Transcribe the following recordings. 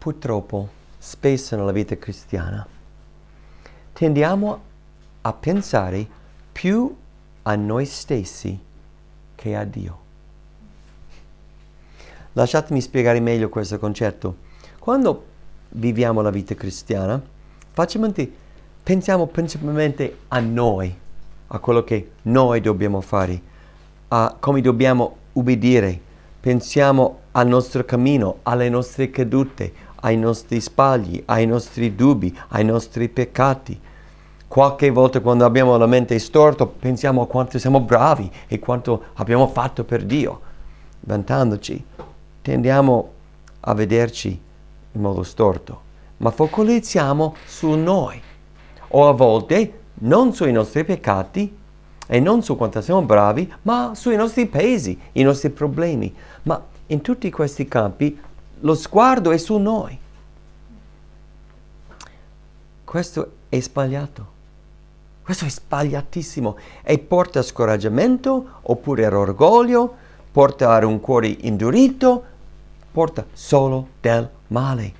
Purtroppo, spesso nella vita cristiana tendiamo a pensare più a noi stessi che a Dio. Lasciatemi spiegare meglio questo concetto. Quando viviamo la vita cristiana, facilmente pensiamo principalmente a noi, a quello che noi dobbiamo fare, a come dobbiamo ubbidire, pensiamo al nostro cammino, alle nostre cadute, ai nostri sbagli, ai nostri dubbi, ai nostri peccati. Qualche volta quando abbiamo la mente storta pensiamo a quanto siamo bravi e quanto abbiamo fatto per Dio, vantandoci. Tendiamo a vederci in modo storto, ma focalizziamo su noi o a volte non sui nostri peccati e non su quanto siamo bravi, ma sui nostri pesi, i nostri problemi. Ma in tutti questi campi lo sguardo è su noi. Questo è sbagliato. Questo è sbagliatissimo e porta scoraggiamento oppure orgoglio, porta a un cuore indurito, porta solo del male.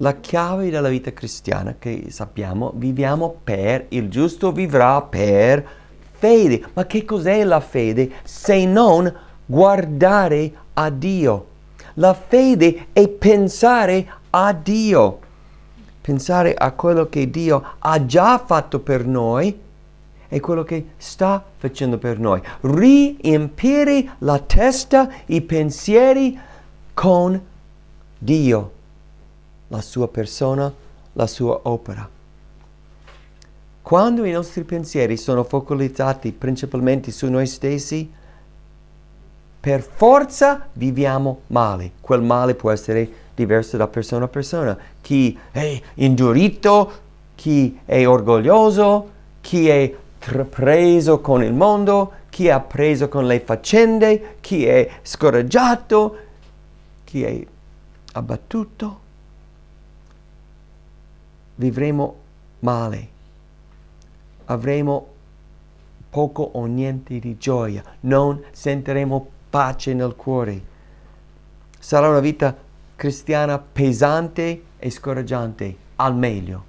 La chiave della vita cristiana che sappiamo, viviamo per, il giusto vivrà per fede. Ma che cos'è la fede se non guardare a Dio? La fede è pensare a Dio, pensare a quello che Dio ha già fatto per noi e quello che sta facendo per noi. Riempire la testa, i pensieri con Dio, la sua persona, la sua opera. Quando i nostri pensieri sono focalizzati principalmente su noi stessi, per forza viviamo male. Quel male può essere diverso da persona a persona. Chi è indurito, chi è orgoglioso, chi è preso con il mondo, chi è preso con le faccende, chi è scoraggiato, chi è abbattuto. Vivremo male, avremo poco o niente di gioia, non sentiremo più pace nel cuore. Sarà una vita cristiana pesante e scoraggiante al meglio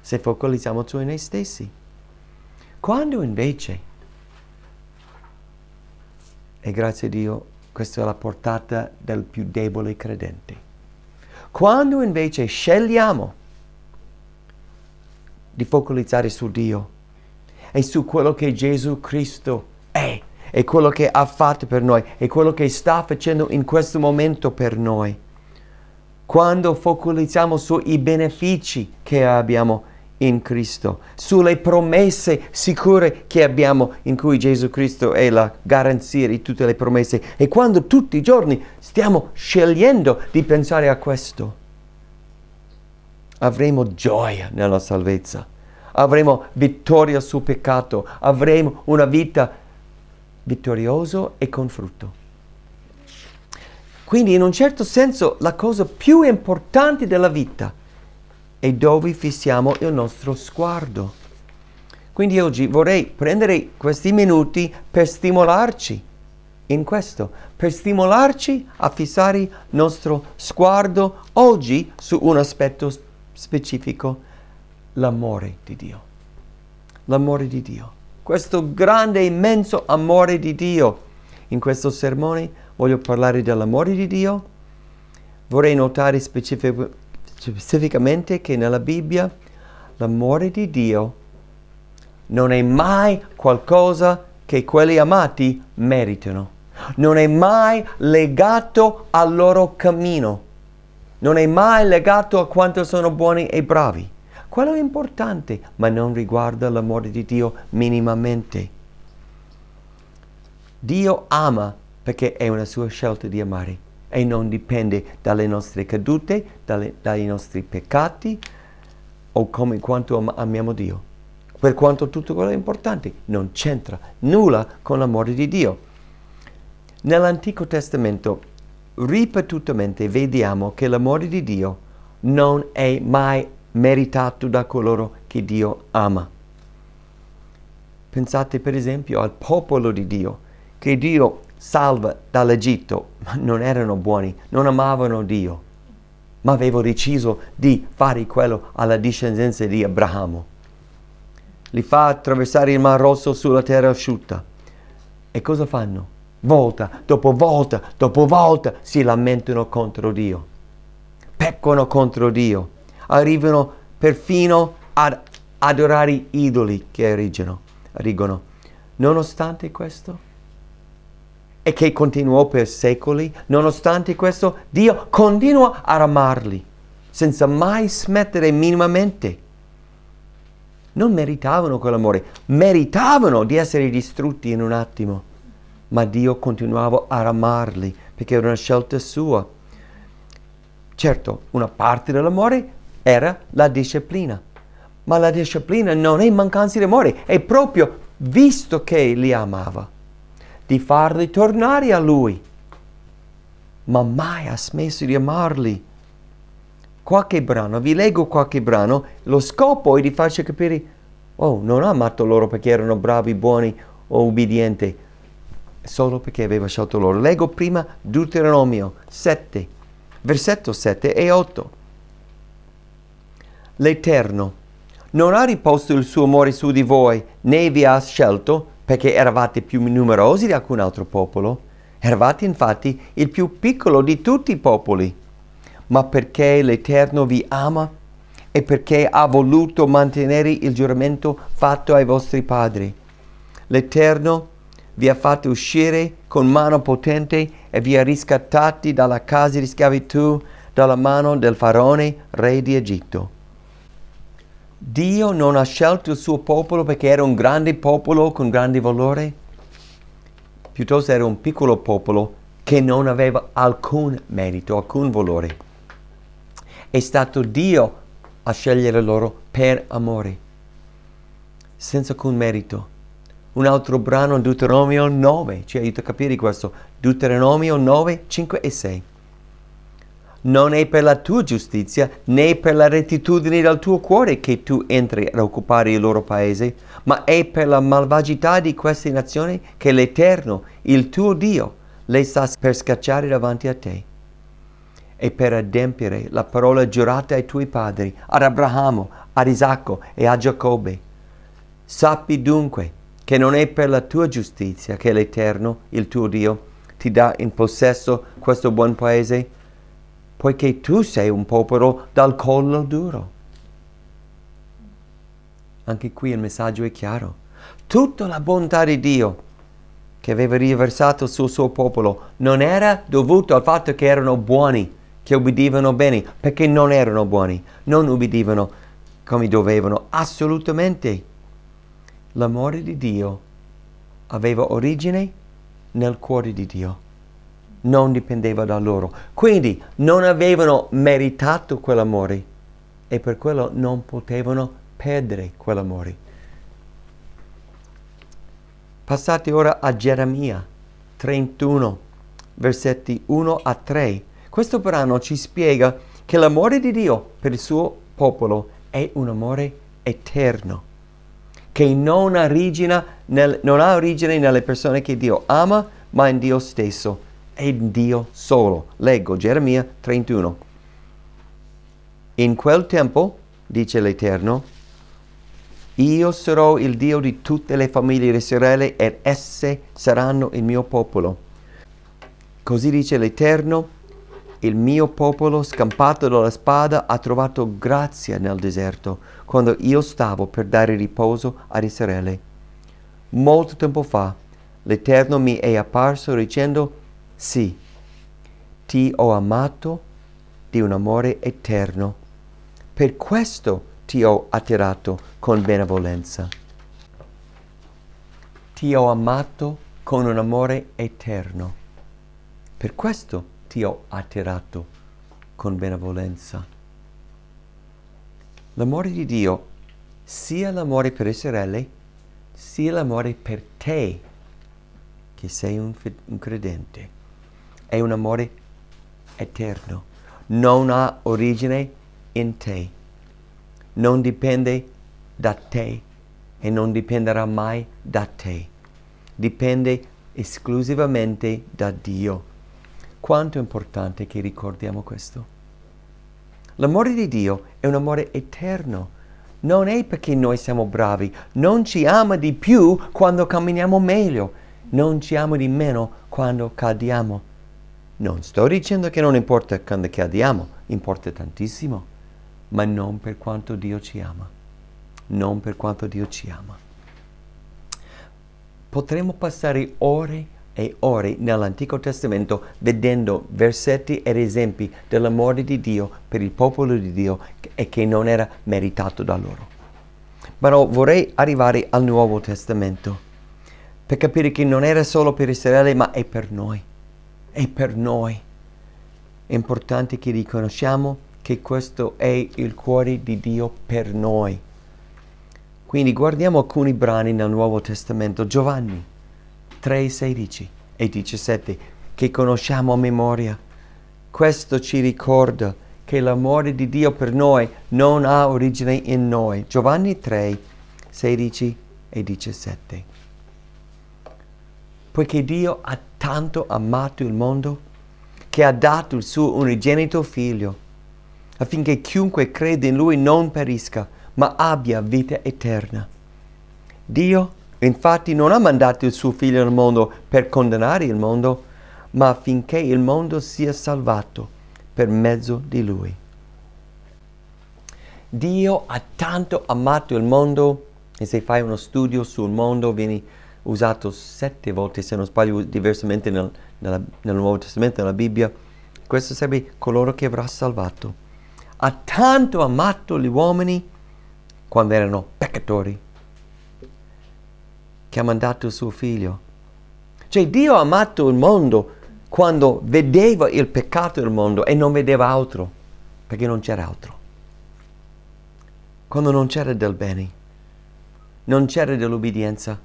se focalizziamo su noi stessi. Quando invece, e grazie a Dio, questa è la portata del più debole credente, quando invece scegliamo di focalizzare su Dio e su quello che Gesù Cristo è, e quello che ha fatto per noi, e quello che sta facendo in questo momento per noi. Quando focalizziamo sui benefici che abbiamo in Cristo, sulle promesse sicure che abbiamo in cui Gesù Cristo è la garanzia di tutte le promesse e quando tutti i giorni stiamo scegliendo di pensare a questo, avremo gioia nella salvezza, avremo vittoria sul peccato, avremo una vita vittorioso e con frutto. Quindi in un certo senso la cosa più importante della vita è dove fissiamo il nostro sguardo. Quindi oggi vorrei prendere questi minuti per stimolarci in questo, per stimolarci a fissare il nostro sguardo oggi su un aspetto specifico, l'amore di Dio. L'amore di Dio questo grande, immenso amore di Dio. In questo sermone voglio parlare dell'amore di Dio. Vorrei notare specific specificamente che nella Bibbia l'amore di Dio non è mai qualcosa che quelli amati meritano. Non è mai legato al loro cammino. Non è mai legato a quanto sono buoni e bravi quello è importante, ma non riguarda l'amore di Dio minimamente. Dio ama perché è una sua scelta di amare e non dipende dalle nostre cadute, dalle, dai nostri peccati o come quanto am- amiamo Dio. Per quanto tutto quello è importante, non c'entra nulla con l'amore di Dio. Nell'Antico Testamento ripetutamente vediamo che l'amore di Dio non è mai meritato da coloro che Dio ama. Pensate per esempio al popolo di Dio, che Dio salva dall'Egitto, ma non erano buoni, non amavano Dio, ma avevano deciso di fare quello alla discendenza di Abramo. Li fa attraversare il Mar Rosso sulla terra asciutta. E cosa fanno? Volta dopo volta dopo volta si lamentano contro Dio, peccano contro Dio arrivano perfino ad adorare idoli che erigono. erigono. Nonostante questo, e che continuò per secoli, nonostante questo, Dio continua ad amarli senza mai smettere minimamente. Non meritavano quell'amore, meritavano di essere distrutti in un attimo, ma Dio continuava ad amarli perché era una scelta sua. Certo, una parte dell'amore era la disciplina. Ma la disciplina non è mancanza di amore, è proprio visto che li amava, di farli tornare a lui. Ma mai ha smesso di amarli. Qualche brano, vi leggo qualche brano, lo scopo è di farci capire, oh, non ha amato loro perché erano bravi, buoni o ubbidienti, solo perché aveva scelto loro. Leggo prima Deuteronomio 7, versetto 7 e 8 l'Eterno non ha riposto il suo amore su di voi, né vi ha scelto, perché eravate più numerosi di alcun altro popolo. Eravate infatti il più piccolo di tutti i popoli. Ma perché l'Eterno vi ama e perché ha voluto mantenere il giuramento fatto ai vostri padri. L'Eterno vi ha fatto uscire con mano potente e vi ha riscattati dalla casa di schiavitù, dalla mano del faraone, re di Egitto Dio non ha scelto il suo popolo perché era un grande popolo con grande valore, piuttosto era un piccolo popolo che non aveva alcun merito, alcun valore. È stato Dio a scegliere loro per amore, senza alcun merito. Un altro brano, Deuteronomio 9, ci aiuta a capire questo. Deuteronomio 9, 5 e 6 non è per la tua giustizia né per la rettitudine del tuo cuore che tu entri ad occupare il loro paese, ma è per la malvagità di queste nazioni che l'Eterno, il tuo Dio, le sta per scacciare davanti a te. E per adempiere la parola giurata ai tuoi padri, ad Abramo, ad Isacco e a Giacobbe. Sappi dunque che non è per la tua giustizia che l'Eterno, il tuo Dio, ti dà in possesso questo buon paese, poiché tu sei un popolo dal collo duro. Anche qui il messaggio è chiaro. Tutta la bontà di Dio che aveva riversato sul suo popolo non era dovuto al fatto che erano buoni, che ubbidivano bene, perché non erano buoni, non ubbidivano come dovevano, assolutamente. L'amore di Dio aveva origine nel cuore di Dio non dipendeva da loro. Quindi non avevano meritato quell'amore e per quello non potevano perdere quell'amore. Passate ora a Geremia 31, versetti 1 a 3. Questo brano ci spiega che l'amore di Dio per il suo popolo è un amore eterno, che non, nel, non ha origine nelle persone che Dio ama, ma in Dio stesso in Dio solo. Leggo Geremia 31. In quel tempo, dice l'Eterno, io sarò il Dio di tutte le famiglie di Israele ed esse saranno il mio popolo. Così dice l'Eterno, il mio popolo scampato dalla spada ha trovato grazia nel deserto quando io stavo per dare riposo ad Israele. Molto tempo fa l'Eterno mi è apparso dicendo sì, ti ho amato di un amore eterno. Per questo ti ho attirato con benevolenza. Ti ho amato con un amore eterno. Per questo ti ho attirato con benevolenza. L'amore di Dio, sia l'amore per Israele, sia l'amore per te, che sei un, un credente è un amore eterno, non ha origine in te, non dipende da te e non dipenderà mai da te, dipende esclusivamente da Dio. Quanto è importante che ricordiamo questo? L'amore di Dio è un amore eterno. Non è perché noi siamo bravi, non ci ama di più quando camminiamo meglio, non ci ama di meno quando cadiamo. Non sto dicendo che non importa quando cadiamo, importa tantissimo, ma non per quanto Dio ci ama. Non per quanto Dio ci ama. Potremmo passare ore e ore nell'Antico Testamento vedendo versetti ed esempi dell'amore di Dio per il popolo di Dio e che non era meritato da loro. Ma vorrei arrivare al Nuovo Testamento per capire che non era solo per Israele ma è per noi. E per noi è importante che riconosciamo che questo è il cuore di Dio per noi. Quindi guardiamo alcuni brani nel Nuovo Testamento, Giovanni 3, 16 e 17, che conosciamo a memoria. Questo ci ricorda che l'amore di Dio per noi non ha origine in noi. Giovanni 3, 16 e 17 poiché Dio ha tanto amato il mondo che ha dato il suo unigenito figlio, affinché chiunque crede in lui non perisca, ma abbia vita eterna. Dio infatti non ha mandato il suo figlio al mondo per condannare il mondo, ma affinché il mondo sia salvato per mezzo di lui. Dio ha tanto amato il mondo e se fai uno studio sul mondo vieni a usato sette volte, se non sbaglio, diversamente nel, nella, nel Nuovo Testamento, nella Bibbia. Questo sarebbe coloro che avrà salvato. Ha tanto amato gli uomini quando erano peccatori che ha mandato il suo figlio. Cioè Dio ha amato il mondo quando vedeva il peccato del mondo e non vedeva altro, perché non c'era altro. Quando non c'era del bene, non c'era dell'obbedienza,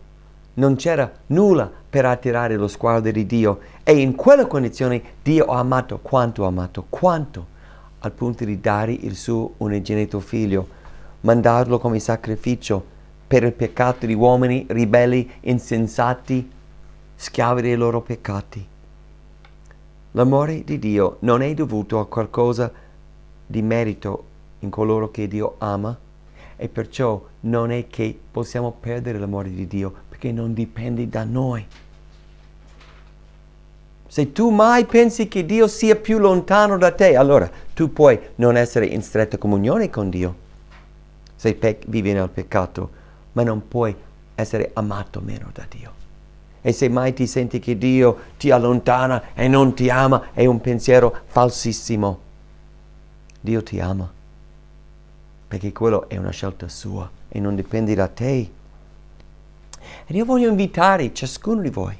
non c'era nulla per attirare lo sguardo di Dio e in quella condizione Dio ha amato quanto ha amato, quanto, al punto di dare il suo unigenito figlio, mandarlo come sacrificio per il peccato di uomini ribelli, insensati, schiavi dei loro peccati. L'amore di Dio non è dovuto a qualcosa di merito in coloro che Dio ama e perciò non è che possiamo perdere l'amore di Dio che non dipende da noi. Se tu mai pensi che Dio sia più lontano da te, allora tu puoi non essere in stretta comunione con Dio. Se vivi nel peccato, ma non puoi essere amato meno da Dio. E se mai ti senti che Dio ti allontana e non ti ama, è un pensiero falsissimo. Dio ti ama, perché quello è una scelta sua e non dipende da te. E io voglio invitare ciascuno di voi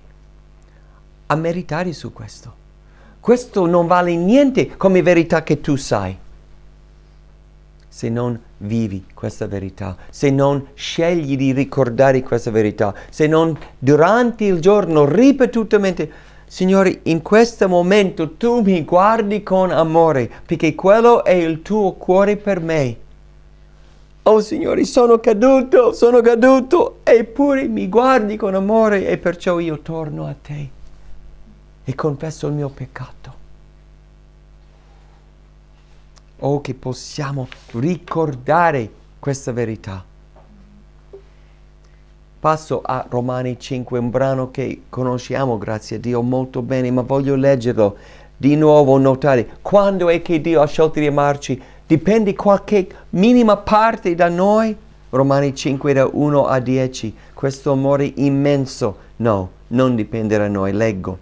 a meritare su questo. Questo non vale niente come verità che tu sai, se non vivi questa verità, se non scegli di ricordare questa verità, se non durante il giorno ripetutamente Signore, in questo momento tu mi guardi con amore, perché quello è il tuo cuore per me. Oh Signore, sono caduto, sono caduto, eppure mi guardi con amore e perciò io torno a te e confesso il mio peccato. Oh, che possiamo ricordare questa verità. Passo a Romani 5, un brano che conosciamo, grazie a Dio, molto bene, ma voglio leggerlo di nuovo, notare quando è che Dio ha scelto di amarci dipende qualche minima parte da noi? Romani 5 da 1 a 10, questo amore immenso, no, non dipende da noi, leggo.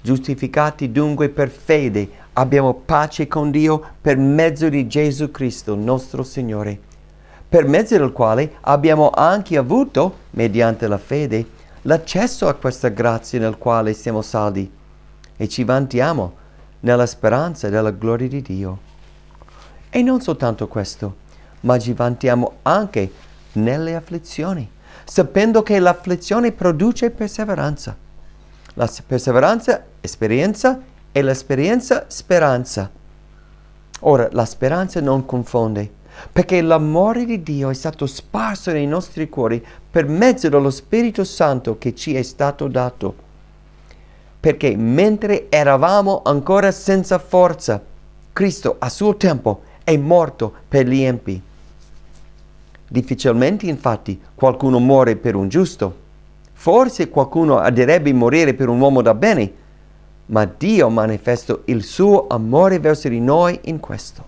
Giustificati dunque per fede, abbiamo pace con Dio per mezzo di Gesù Cristo, nostro Signore, per mezzo del quale abbiamo anche avuto, mediante la fede, l'accesso a questa grazia nel quale siamo saldi e ci vantiamo nella speranza della gloria di Dio. E non soltanto questo, ma ci vantiamo anche nelle afflizioni, sapendo che l'afflizione produce perseveranza. La perseveranza, esperienza e l'esperienza, speranza. Ora, la speranza non confonde, perché l'amore di Dio è stato sparso nei nostri cuori per mezzo dello Spirito Santo che ci è stato dato. Perché mentre eravamo ancora senza forza, Cristo a suo tempo è è morto per gli empi. Difficilmente infatti qualcuno muore per un giusto. Forse qualcuno aderebbe morire per un uomo da bene, ma Dio manifesta il suo amore verso di noi in questo,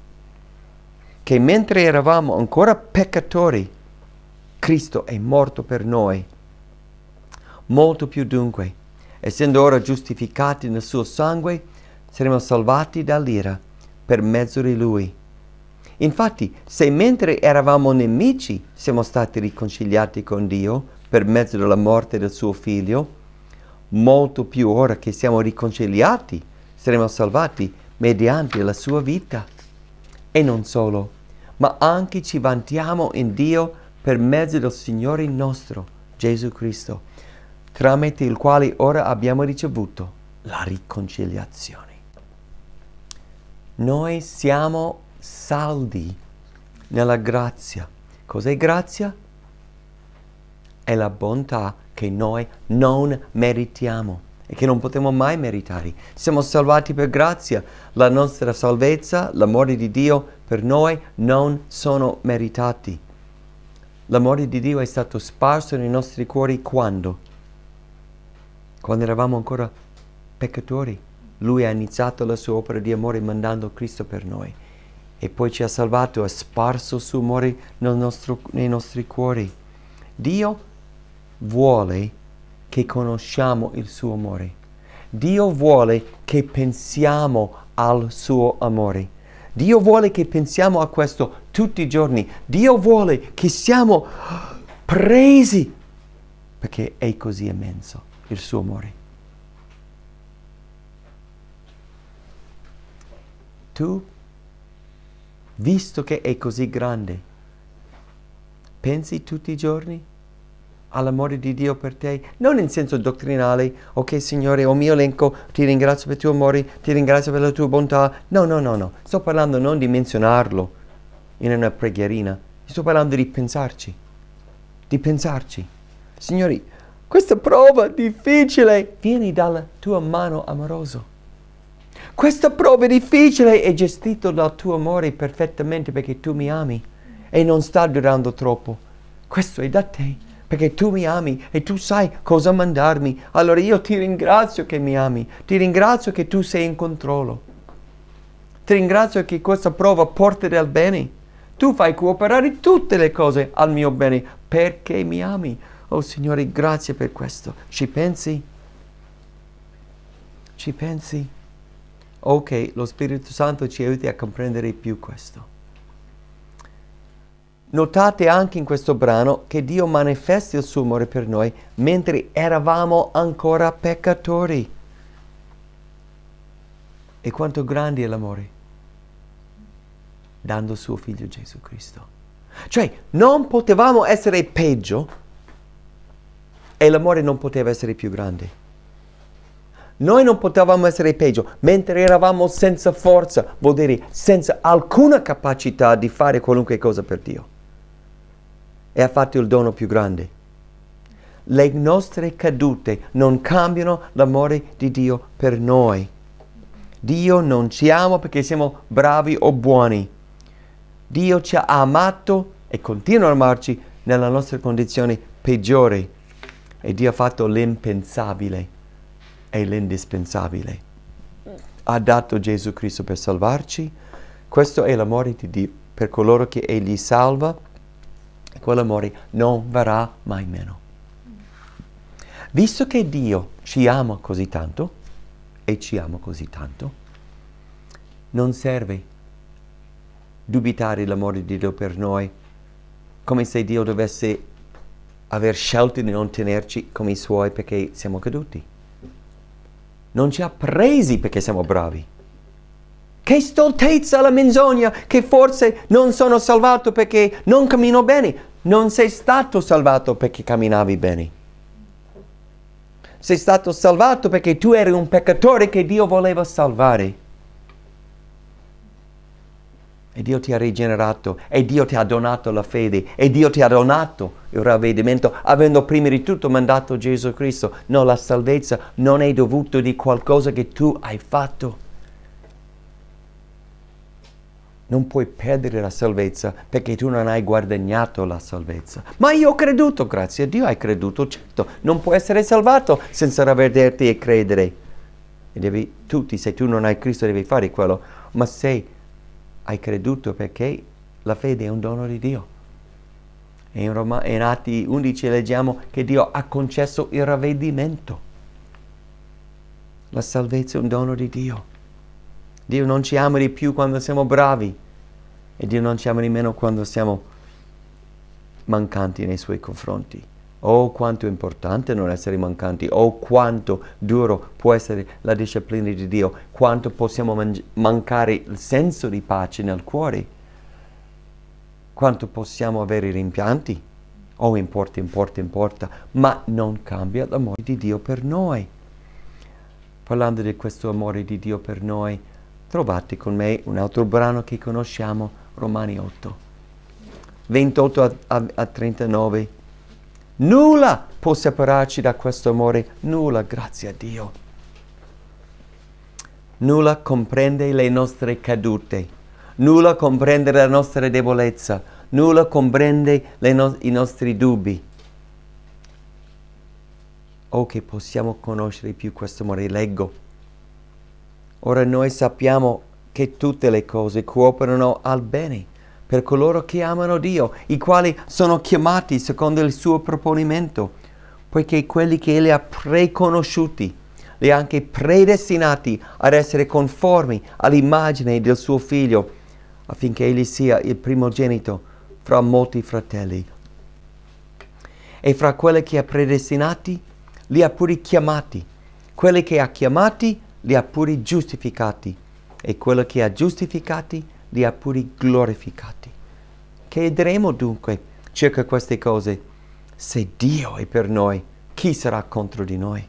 che mentre eravamo ancora peccatori, Cristo è morto per noi. Molto più dunque, essendo ora giustificati nel suo sangue, saremo salvati dall'ira per mezzo di lui. Infatti, se mentre eravamo nemici siamo stati riconciliati con Dio per mezzo della morte del suo figlio, molto più ora che siamo riconciliati saremo salvati mediante la sua vita. E non solo, ma anche ci vantiamo in Dio per mezzo del Signore nostro, Gesù Cristo, tramite il quale ora abbiamo ricevuto la riconciliazione. Noi siamo saldi nella grazia. Cos'è grazia? È la bontà che noi non meritiamo e che non potremo mai meritare. Siamo salvati per grazia. La nostra salvezza, l'amore di Dio per noi non sono meritati. L'amore di Dio è stato sparso nei nostri cuori quando? Quando eravamo ancora peccatori. Lui ha iniziato la sua opera di amore mandando Cristo per noi e poi ci ha salvato, e sparso il suo amore nostro, nei nostri cuori. Dio vuole che conosciamo il suo amore. Dio vuole che pensiamo al suo amore. Dio vuole che pensiamo a questo tutti i giorni. Dio vuole che siamo presi perché è così immenso il suo amore. Tu visto che è così grande, pensi tutti i giorni all'amore di Dio per te? Non in senso dottrinale, ok Signore, o mio elenco, ti ringrazio per il tuo amore, ti ringrazio per la tua bontà. No, no, no, no. Sto parlando non di menzionarlo in una preghierina, sto parlando di pensarci, di pensarci. Signori, questa prova difficile viene dalla tua mano amorosa. Questa prova difficile è gestita dal tuo amore perfettamente perché tu mi ami e non sta durando troppo. Questo è da te perché tu mi ami e tu sai cosa mandarmi. Allora io ti ringrazio che mi ami, ti ringrazio che tu sei in controllo. Ti ringrazio che questa prova porti del bene. Tu fai cooperare tutte le cose al mio bene perché mi ami. Oh Signore, grazie per questo. Ci pensi? Ci pensi? ok, lo Spirito Santo ci aiuti a comprendere più questo. Notate anche in questo brano che Dio manifesta il suo amore per noi mentre eravamo ancora peccatori. E quanto grande è l'amore? Dando suo figlio Gesù Cristo. Cioè, non potevamo essere peggio e l'amore non poteva essere più grande. Noi non potevamo essere peggio, mentre eravamo senza forza, vuol dire senza alcuna capacità di fare qualunque cosa per Dio. E ha fatto il dono più grande. Le nostre cadute non cambiano l'amore di Dio per noi. Dio non ci ama perché siamo bravi o buoni. Dio ci ha amato e continua a amarci nella nostra condizione peggiore. E Dio ha fatto l'impensabile è l'indispensabile. Ha dato Gesù Cristo per salvarci. Questo è l'amore di Dio per coloro che Egli salva. Quell'amore non verrà mai meno. Visto che Dio ci ama così tanto e ci ama così tanto, non serve dubitare l'amore di Dio per noi, come se Dio dovesse aver scelto di non tenerci come i suoi perché siamo caduti non ci ha presi perché siamo bravi. Che stoltezza la menzogna che forse non sono salvato perché non cammino bene. Non sei stato salvato perché camminavi bene. Sei stato salvato perché tu eri un peccatore che Dio voleva salvare. E Dio ti ha rigenerato, e Dio ti ha donato la fede, e Dio ti ha donato il ravvedimento, avendo prima di tutto mandato Gesù Cristo. No, la salvezza non è dovuta di qualcosa che tu hai fatto. Non puoi perdere la salvezza perché tu non hai guadagnato la salvezza. Ma io ho creduto, grazie a Dio hai creduto, certo. Non puoi essere salvato senza ravvederti e credere. E devi, tutti, se tu non hai Cristo, devi fare quello. Ma sei hai creduto perché la fede è un dono di Dio. E in, Roma, in Atti 11 leggiamo che Dio ha concesso il ravvedimento. La salvezza è un dono di Dio. Dio non ci ama di più quando siamo bravi e Dio non ci ama meno quando siamo mancanti nei suoi confronti. Oh, quanto è importante non essere mancanti. Oh, quanto duro può essere la disciplina di Dio. Quanto possiamo man- mancare il senso di pace nel cuore. Quanto possiamo avere rimpianti. Oh, importa, importa, importa. Ma non cambia l'amore di Dio per noi. Parlando di questo amore di Dio per noi, trovate con me un altro brano che conosciamo, Romani 8. 28 a, a, a 39. Nulla può separarci da questo amore, nulla, grazie a Dio. Nulla comprende le nostre cadute, nulla comprende la nostra debolezza, nulla comprende no i nostri dubbi. Oh, che possiamo conoscere più questo amore, leggo. Ora noi sappiamo che tutte le cose cooperano al bene per coloro che amano Dio, i quali sono chiamati secondo il suo proponimento, poiché quelli che Egli ha preconosciuti li ha anche predestinati ad essere conformi all'immagine del suo figlio, affinché Egli sia il primogenito fra molti fratelli. E fra quelli che ha predestinati, li ha pure chiamati. Quelli che ha chiamati, li ha pure giustificati. E quelli che ha giustificati, li ha pure glorificati. Chiederemo dunque circa queste cose, se Dio è per noi, chi sarà contro di noi?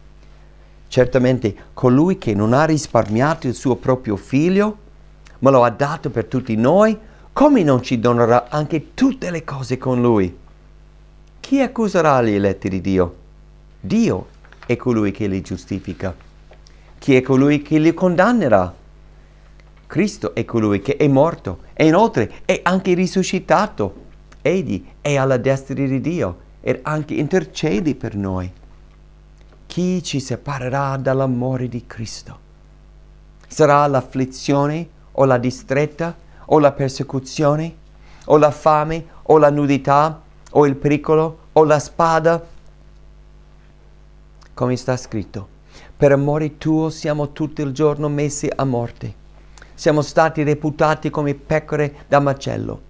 Certamente colui che non ha risparmiato il suo proprio figlio, ma lo ha dato per tutti noi, come non ci donerà anche tutte le cose con lui? Chi accuserà gli eletti di Dio? Dio è colui che li giustifica. Chi è colui che li condannerà? Cristo è colui che è morto e inoltre è anche risuscitato. Egli è alla destra di Dio ed anche intercede per noi. Chi ci separerà dall'amore di Cristo? Sarà l'afflizione o la distretta o la persecuzione o la fame o la nudità o il pericolo o la spada? Come sta scritto, per amore tuo siamo tutto il giorno messi a morte siamo stati reputati come pecore da macello.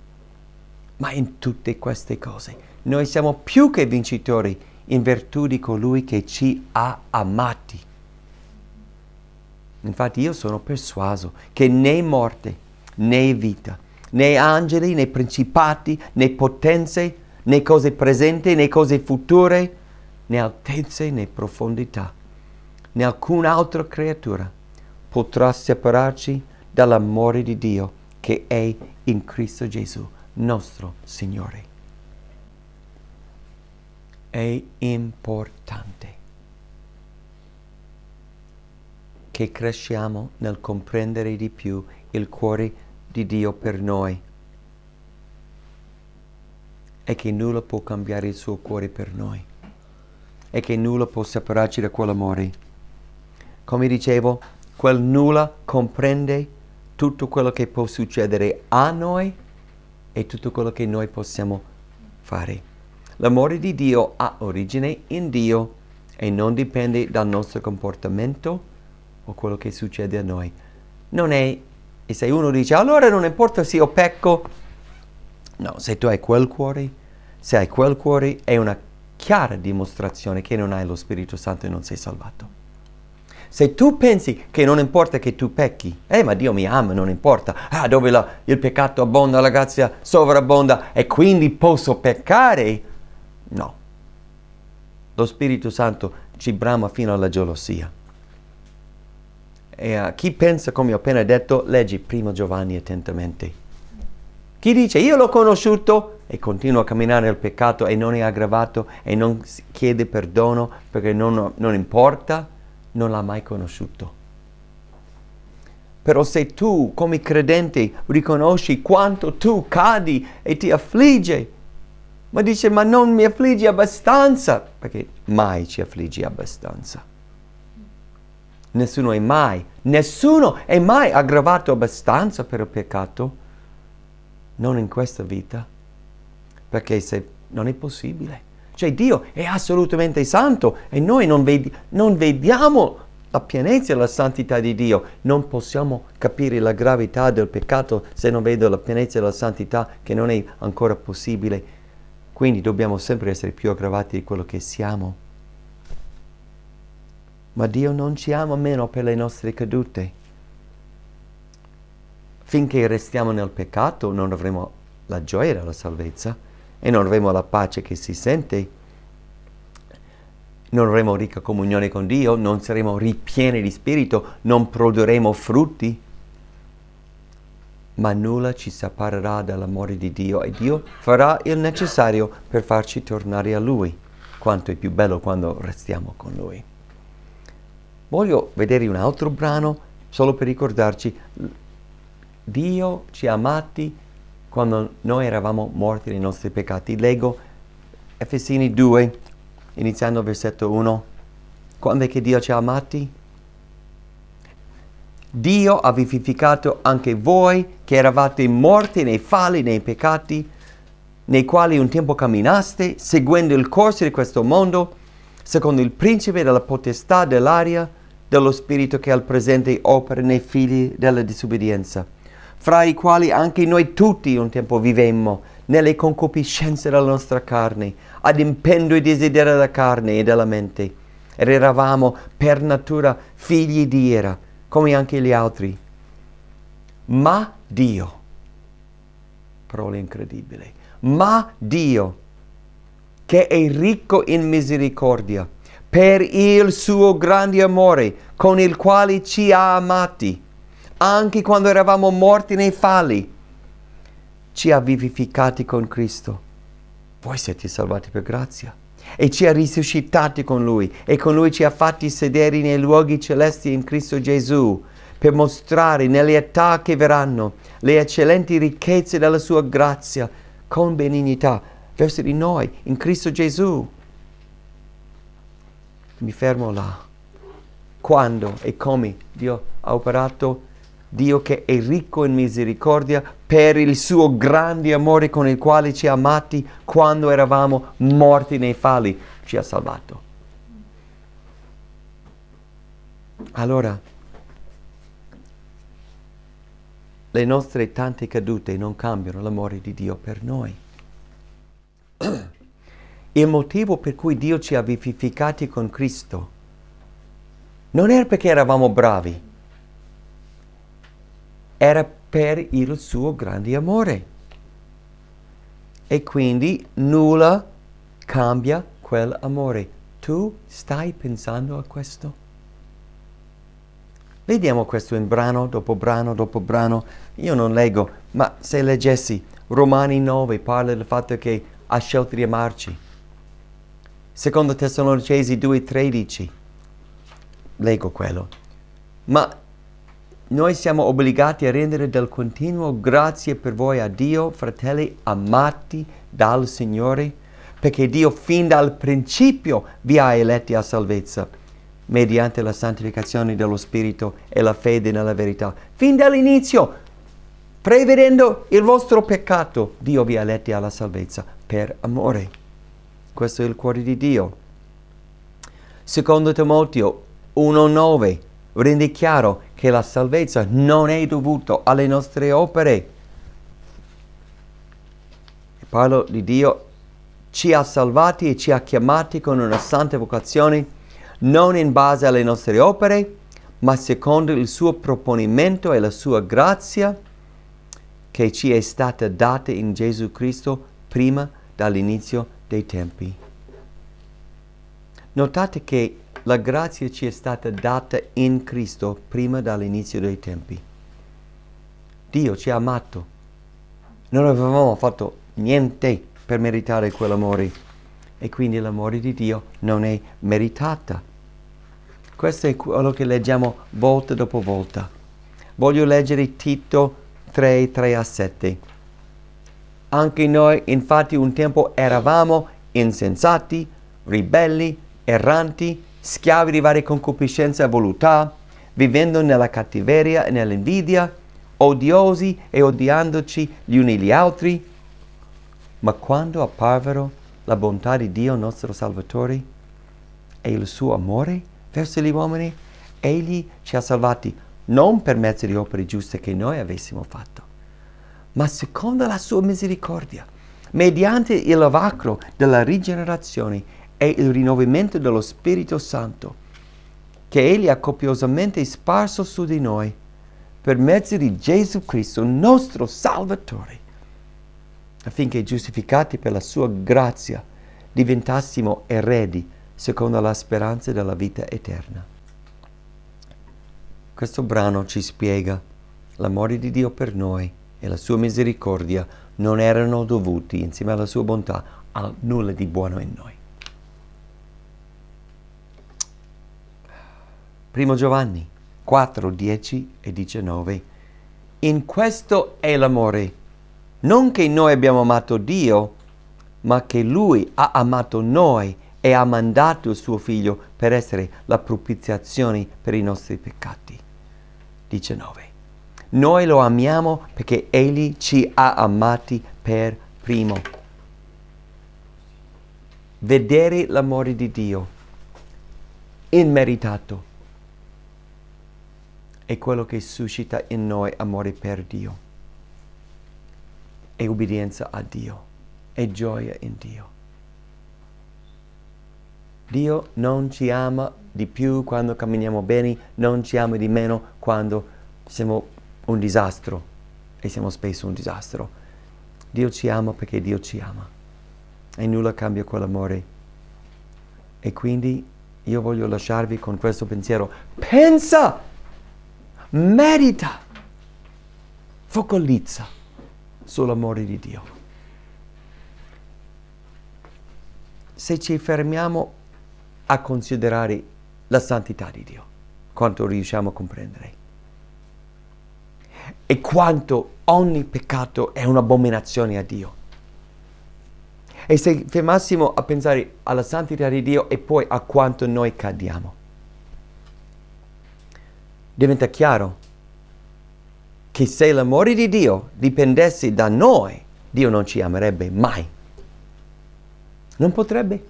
Ma in tutte queste cose noi siamo più che vincitori in virtù di colui che ci ha amati. Infatti io sono persuaso che né morte, né vita, né angeli, né principati, né potenze, né cose presenti, né cose future, né altezze, né profondità, né alcun'altra creatura potrà separarci dall'amore di Dio che è in Cristo Gesù, nostro Signore. È importante che cresciamo nel comprendere di più il cuore di Dio per noi e che nulla può cambiare il suo cuore per noi e che nulla può separarci da quell'amore. Come dicevo, quel nulla comprende tutto quello che può succedere a noi e tutto quello che noi possiamo fare. L'amore di Dio ha origine in Dio e non dipende dal nostro comportamento o quello che succede a noi. Non è, e se uno dice allora non importa se io pecco, no, se tu hai quel cuore, se hai quel cuore è una chiara dimostrazione che non hai lo Spirito Santo e non sei salvato. Se tu pensi che non importa che tu pecchi, eh ma Dio mi ama, non importa, ah dove la, il peccato abbonda, la grazia sovrabbonda e quindi posso peccare, no. Lo Spirito Santo ci brama fino alla gelosia. E a eh, chi pensa, come ho appena detto, leggi Primo Giovanni attentamente. Chi dice io l'ho conosciuto e continua a camminare nel peccato e non è aggravato e non chiede perdono perché non, non importa, non l'ha mai conosciuto. Però se tu come credente riconosci quanto tu cadi e ti affligge, ma dice ma non mi affliggi abbastanza, perché mai ci affliggi abbastanza. Nessuno è mai, nessuno è mai aggravato abbastanza per il peccato, non in questa vita, perché se non è possibile. Cioè Dio è assolutamente santo e noi non, ved- non vediamo la pienezza e la santità di Dio. Non possiamo capire la gravità del peccato se non vedo la pienezza e la santità che non è ancora possibile. Quindi dobbiamo sempre essere più aggravati di quello che siamo. Ma Dio non ci ama meno per le nostre cadute. Finché restiamo nel peccato non avremo la gioia della salvezza e non avremo la pace che si sente, non avremo ricca comunione con Dio, non saremo ripieni di spirito, non produrremo frutti, ma nulla ci separerà dall'amore di Dio e Dio farà il necessario per farci tornare a Lui. Quanto è più bello quando restiamo con Lui. Voglio vedere un altro brano solo per ricordarci, Dio ci ha amati quando noi eravamo morti nei nostri peccati. Leggo Efesini 2, iniziando versetto 1. Quando è che Dio ci ha amati? Dio ha vivificato anche voi che eravate morti nei falli, nei peccati, nei quali un tempo camminaste, seguendo il corso di questo mondo, secondo il principe della potestà dell'aria, dello spirito che al presente opera nei figli della disobbedienza fra i quali anche noi tutti un tempo vivemmo, nelle concupiscenze della nostra carne, adempendo i desideri della carne e della mente, ed eravamo per natura figli di Era, come anche gli altri. Ma Dio, parole incredibili, ma Dio, che è ricco in misericordia, per il suo grande amore con il quale ci ha amati, anche quando eravamo morti nei falli, ci ha vivificati con Cristo. Voi siete salvati per grazia e ci ha risuscitati con Lui e con Lui ci ha fatti sedere nei luoghi celesti in Cristo Gesù per mostrare nelle età che verranno le eccellenti ricchezze della sua grazia con benignità verso di noi in Cristo Gesù. Mi fermo là. Quando e come Dio ha operato Dio che è ricco in misericordia per il suo grande amore con il quale ci ha amati quando eravamo morti nei falli, ci ha salvato. Allora, le nostre tante cadute non cambiano l'amore di Dio per noi. Il motivo per cui Dio ci ha vivificati con Cristo non era perché eravamo bravi, era per il suo grande amore. E quindi nulla cambia quell'amore. Tu stai pensando a questo? Vediamo questo in brano dopo brano dopo brano. Io non leggo, ma se leggessi Romani 9 parla del fatto che ha scelto di amarci. Secondo Tessalonicesi 2,13 leggo quello. Ma noi siamo obbligati a rendere del continuo grazie per voi a Dio, fratelli amati dal Signore, perché Dio fin dal principio vi ha eletti a salvezza, mediante la santificazione dello Spirito e la fede nella verità. Fin dall'inizio, prevedendo il vostro peccato, Dio vi ha eletti alla salvezza per amore. Questo è il cuore di Dio. Secondo Timoteo 1.9 rende chiaro che la salvezza non è dovuta alle nostre opere. Parlo di Dio, ci ha salvati e ci ha chiamati con una santa vocazione, non in base alle nostre opere, ma secondo il suo proponimento e la sua grazia che ci è stata data in Gesù Cristo prima dall'inizio dei tempi. Notate che la grazia ci è stata data in Cristo prima dall'inizio dei tempi. Dio ci ha amato. Non avevamo fatto niente per meritare quell'amore e quindi l'amore di Dio non è meritata. Questo è quello che leggiamo volta dopo volta. Voglio leggere Tito 3, 3 a 7. Anche noi infatti un tempo eravamo insensati, ribelli, erranti, schiavi di varie concupiscenze e voluttà, vivendo nella cattiveria e nell'invidia, odiosi e odiandoci gli uni gli altri. Ma quando apparvero la bontà di Dio nostro Salvatore e il suo amore verso gli uomini, Egli ci ha salvati non per mezzo di opere giuste che noi avessimo fatto, ma secondo la sua misericordia, mediante il lavacro della rigenerazione e il rinnovamento dello Spirito Santo, che Egli ha copiosamente sparso su di noi per mezzo di Gesù Cristo, nostro Salvatore, affinché giustificati per la sua grazia diventassimo eredi secondo la speranza della vita eterna. Questo brano ci spiega l'amore di Dio per noi e la sua misericordia non erano dovuti, insieme alla sua bontà, a nulla di buono in noi. 1 Giovanni 4, 10 e 19. In questo è l'amore, non che noi abbiamo amato Dio, ma che Lui ha amato noi e ha mandato il suo figlio per essere la propiziazione per i nostri peccati. 19. Noi lo amiamo perché Egli ci ha amati per primo. Vedere l'amore di Dio, immeritato è quello che suscita in noi amore per Dio, e ubbidienza a Dio, e gioia in Dio. Dio non ci ama di più quando camminiamo bene, non ci ama di meno quando siamo un disastro e siamo spesso un disastro. Dio ci ama perché Dio ci ama e nulla cambia quell'amore. E quindi io voglio lasciarvi con questo pensiero. Pensa merita, focalizza sull'amore di Dio. Se ci fermiamo a considerare la santità di Dio, quanto riusciamo a comprendere e quanto ogni peccato è un'abominazione a Dio. E se fermassimo a pensare alla santità di Dio e poi a quanto noi cadiamo, diventa chiaro che se l'amore di Dio dipendesse da noi, Dio non ci amerebbe mai. Non potrebbe.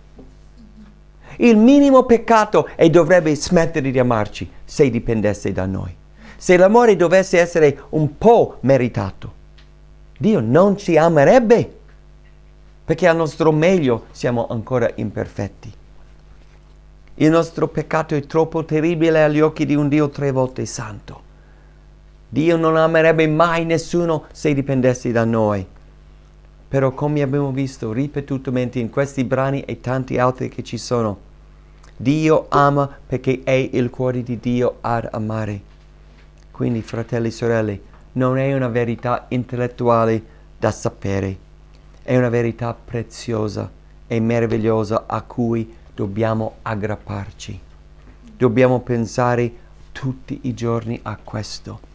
Il minimo peccato e dovrebbe smettere di amarci se dipendesse da noi. Se l'amore dovesse essere un po' meritato, Dio non ci amerebbe perché al nostro meglio siamo ancora imperfetti. Il nostro peccato è troppo terribile agli occhi di un Dio tre volte santo. Dio non amerebbe mai nessuno se dipendesse da noi. Però come abbiamo visto ripetutamente in questi brani e tanti altri che ci sono, Dio ama perché è il cuore di Dio ad amare. Quindi, fratelli e sorelle, non è una verità intellettuale da sapere, è una verità preziosa e meravigliosa a cui dobbiamo aggrapparci, dobbiamo pensare tutti i giorni a questo.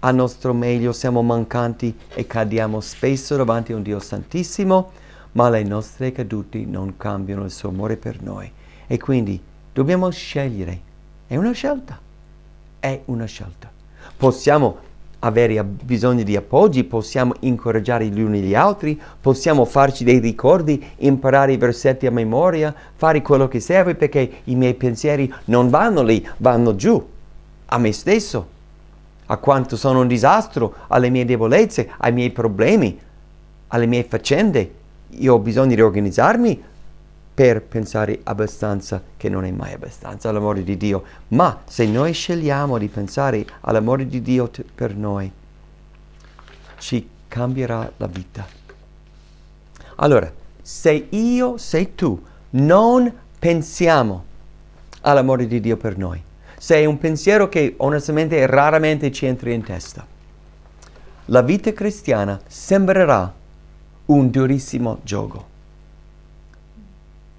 Al nostro meglio siamo mancanti e cadiamo spesso davanti a un Dio Santissimo, ma le nostre cadute non cambiano il suo amore per noi. E quindi dobbiamo scegliere. È una scelta. È una scelta. Possiamo avere bisogno di appoggi, possiamo incoraggiare gli uni gli altri, possiamo farci dei ricordi, imparare i versetti a memoria, fare quello che serve perché i miei pensieri non vanno lì, vanno giù, a me stesso, a quanto sono un disastro, alle mie debolezze, ai miei problemi, alle mie faccende. Io ho bisogno di organizzarmi per pensare abbastanza che non è mai abbastanza all'amore di Dio, ma se noi scegliamo di pensare all'amore di Dio t- per noi, ci cambierà la vita. Allora, se io, se tu, non pensiamo all'amore di Dio per noi, se è un pensiero che onestamente raramente ci entra in testa, la vita cristiana sembrerà un durissimo gioco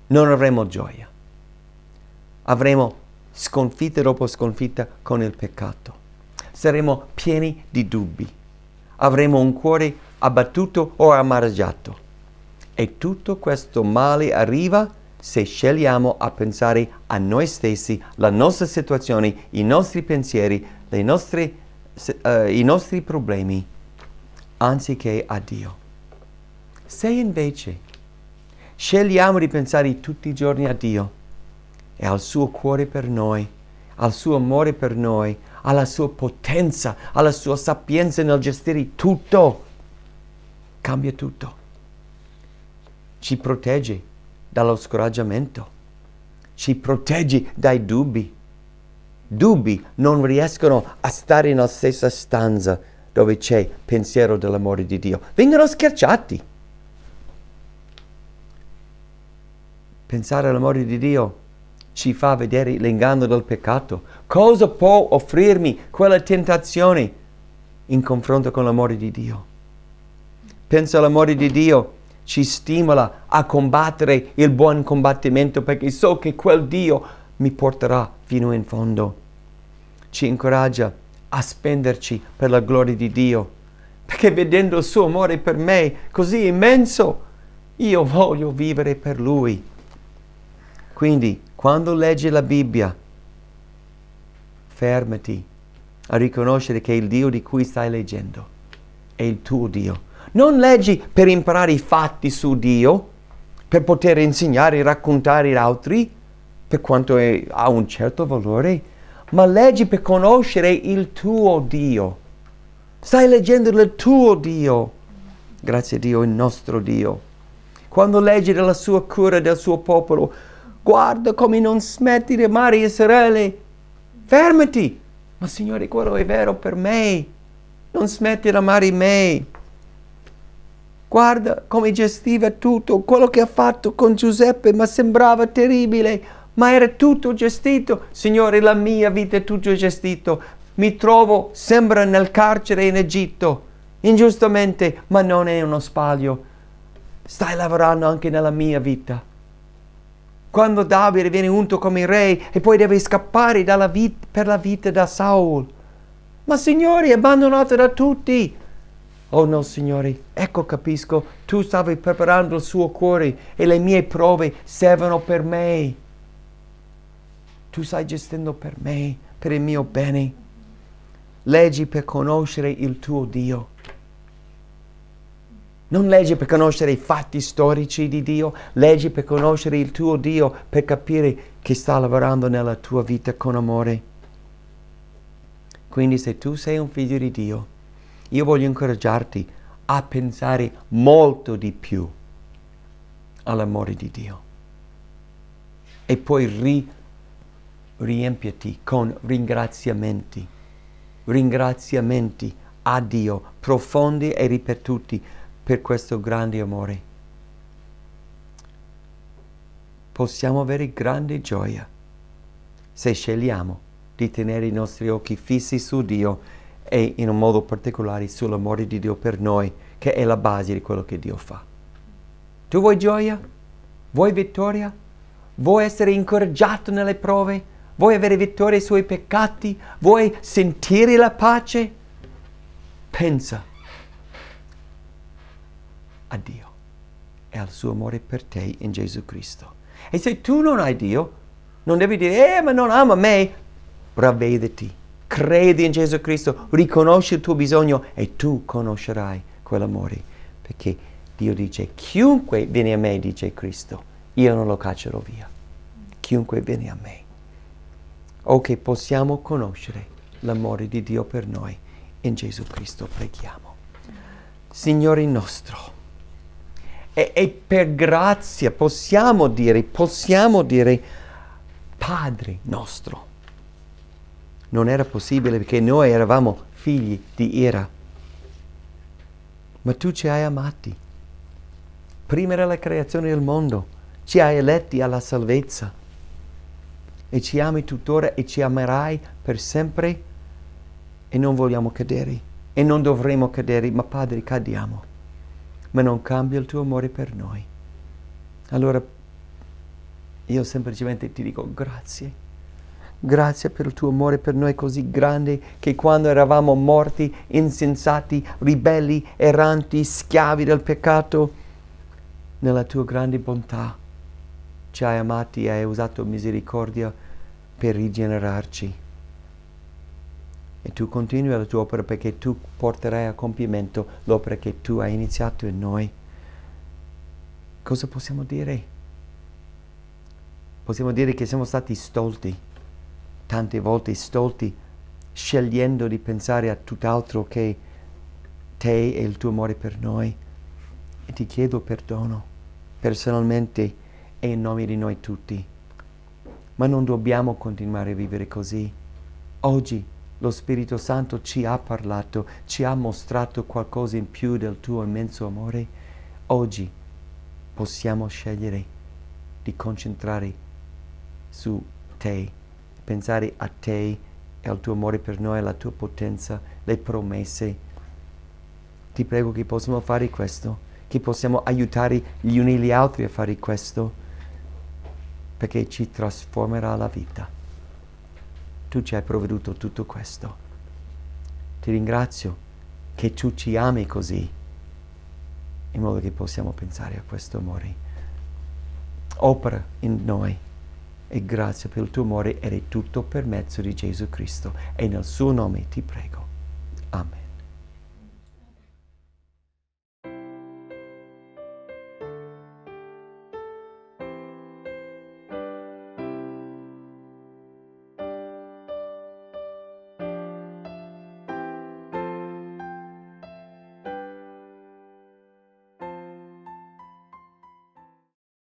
non avremo gioia. Avremo sconfitta dopo sconfitta con il peccato. Saremo pieni di dubbi. Avremo un cuore abbattuto o amareggiato. E tutto questo male arriva se scegliamo a pensare a noi stessi, la nostra situazione, i nostri pensieri, nostre, uh, i nostri problemi, anziché a Dio. Se invece Scegliamo di pensare tutti i giorni a Dio e al suo cuore per noi, al suo amore per noi, alla sua potenza, alla sua sapienza nel gestire tutto. Cambia tutto. Ci protegge dallo scoraggiamento, ci protegge dai dubbi. Dubbi non riescono a stare nella stessa stanza dove c'è pensiero dell'amore di Dio. Vengono schiacciati. Pensare all'amore di Dio ci fa vedere l'inganno del peccato. Cosa può offrirmi quella tentazione in confronto con l'amore di Dio? Penso all'amore di Dio ci stimola a combattere il buon combattimento perché so che quel Dio mi porterà fino in fondo. Ci incoraggia a spenderci per la gloria di Dio perché vedendo il suo amore per me così immenso, io voglio vivere per Lui. Quindi, quando leggi la Bibbia, fermati a riconoscere che il Dio di cui stai leggendo è il tuo Dio. Non leggi per imparare i fatti su Dio, per poter insegnare e raccontare ad altri, per quanto è, ha un certo valore, ma leggi per conoscere il tuo Dio. Stai leggendo il tuo Dio. Grazie a Dio, il nostro Dio. Quando leggi della sua cura del suo popolo, guarda come non smetti di amare Israele, fermati. Ma Signore, quello è vero per me, non smetti di amare me. Guarda come gestiva tutto, quello che ha fatto con Giuseppe, ma sembrava terribile, ma era tutto gestito. Signore, la mia vita è tutto gestito. Mi trovo, sembra nel carcere in Egitto, ingiustamente, ma non è uno sbaglio. Stai lavorando anche nella mia vita quando Davide viene unto come re e poi deve scappare vita, per la vita da Saul. Ma signori, abbandonato da tutti. Oh no, signori, ecco capisco, tu stavi preparando il suo cuore e le mie prove servono per me. Tu stai gestendo per me, per il mio bene. Leggi per conoscere il tuo Dio. Non leggi per conoscere i fatti storici di Dio, leggi per conoscere il tuo Dio, per capire che sta lavorando nella tua vita con amore. Quindi se tu sei un figlio di Dio, io voglio incoraggiarti a pensare molto di più all'amore di Dio. E poi ri, riempiti con ringraziamenti, ringraziamenti a Dio, profondi e ripetuti per questo grande amore. Possiamo avere grande gioia se scegliamo di tenere i nostri occhi fissi su Dio e in un modo particolare sull'amore di Dio per noi, che è la base di quello che Dio fa. Tu vuoi gioia? Vuoi vittoria? Vuoi essere incoraggiato nelle prove? Vuoi avere vittoria sui peccati? Vuoi sentire la pace? Pensa a Dio e al suo amore per te in Gesù Cristo. E se tu non hai Dio, non devi dire, eh, ma non ama me. Ravvediti, credi in Gesù Cristo, riconosci il tuo bisogno e tu conoscerai quell'amore. Perché Dio dice, chiunque viene a me, dice Cristo, io non lo caccerò via. Chiunque viene a me. O che possiamo conoscere l'amore di Dio per noi. In Gesù Cristo preghiamo. Signore nostro. E, e per grazia possiamo dire, possiamo dire, Padre nostro. Non era possibile perché noi eravamo figli di ira. Ma tu ci hai amati. Prima era la creazione del mondo. Ci hai eletti alla salvezza. E ci ami tuttora e ci amerai per sempre. E non vogliamo cadere. E non dovremo cadere, ma Padre, cadiamo ma non cambia il tuo amore per noi. Allora io semplicemente ti dico grazie. Grazie per il tuo amore per noi così grande che quando eravamo morti, insensati, ribelli, erranti, schiavi del peccato, nella tua grande bontà ci hai amati e hai usato misericordia per rigenerarci e tu continui la tua opera perché tu porterai a compimento l'opera che tu hai iniziato in noi. Cosa possiamo dire? Possiamo dire che siamo stati stolti, tante volte stolti, scegliendo di pensare a tutt'altro che te e il tuo amore per noi. E ti chiedo perdono, personalmente e in nome di noi tutti. Ma non dobbiamo continuare a vivere così. Oggi lo Spirito Santo ci ha parlato, ci ha mostrato qualcosa in più del tuo immenso amore, oggi possiamo scegliere di concentrare su te, pensare a te e al tuo amore per noi, alla tua potenza, le promesse. Ti prego che possiamo fare questo, che possiamo aiutare gli uni gli altri a fare questo, perché ci trasformerà la vita tu ci hai provveduto tutto questo. Ti ringrazio che tu ci ami così, in modo che possiamo pensare a questo amore. Opera in noi e grazie per il tuo amore ed è tutto per mezzo di Gesù Cristo. E nel suo nome ti prego. Amen.